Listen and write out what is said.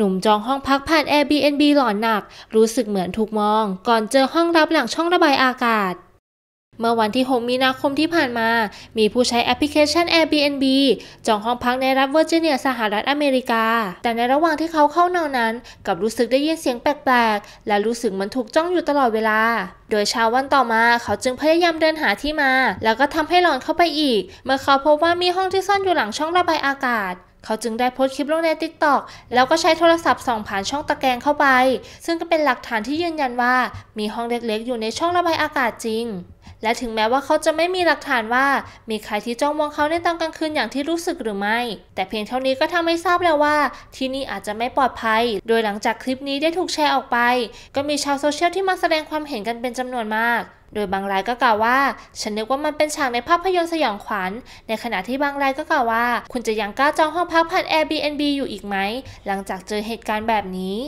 หนุ่มจองห้องพักผ่าน Airbnb หลอนหนัก รู้สึกเหมือนถูกมอง ก่อนเจอห้องรับหลังช่องระบายอากาศ เมื่อวันที่ 6 มีนาคมที่ผ่านมา มีผู้ใช้แอปพลิเคชัน Airbnb จองห้องพักในรัฐเวอร์จิเนียสหรัฐอเมริกา แต่ในระหว่างที่เขาเข้านอนนั้น กับรู้สึกได้ยินเสียงแปลกๆ และรู้สึกมันถูกจ้องอยู่ตลอดเวลา โดยเช้าวันต่อมาเขาจึงพยายามเดินหาที่มา แล้วก็ทำให้หลอนเข้าไปอีก เมื่อเขาพบว่ามีห้องที่ซ่อนอยู่หลังช่องระบายอากาศเขาจึงได้โพสต์คลิปลงในติกต็อกแล้วก็ใช้โทรศัพท์ส่องผ่านช่องตะแกรงเข้าไป ซึ่งก็เป็นหลักฐานที่ยืนยันว่า มีห้องเล็กๆ อยู่ในช่องระบายอากาศจริงและถึงแม้ว่าเขาจะไม่มีหลักฐานว่า มีใครที่จ้องมองเขาในตอนกลางคืนอย่างที่รู้สึกหรือไม่ แต่เพียงเท่านี้ก็ทำให้ทราบแล้วว่าที่นี่อาจจะไม่ปลอดภัย โดยหลังจากคลิปนี้ได้ถูกแชร์ออกไป ก็มีชาวโซเชียลที่มาแสดงความเห็นกันเป็นจำนวนมาก โดยบางรายก็กล่าวว่าฉันนึกว่ามันเป็นฉากในภาพยนตร์สยองขวัญ ในขณะที่บางรายก็กล่าวว่า คุณจะยังกล้าจองห้องพักผ่าน Airbnb อยู่อีกไหม หลังจากเจอเหตุการณ์แบบนี้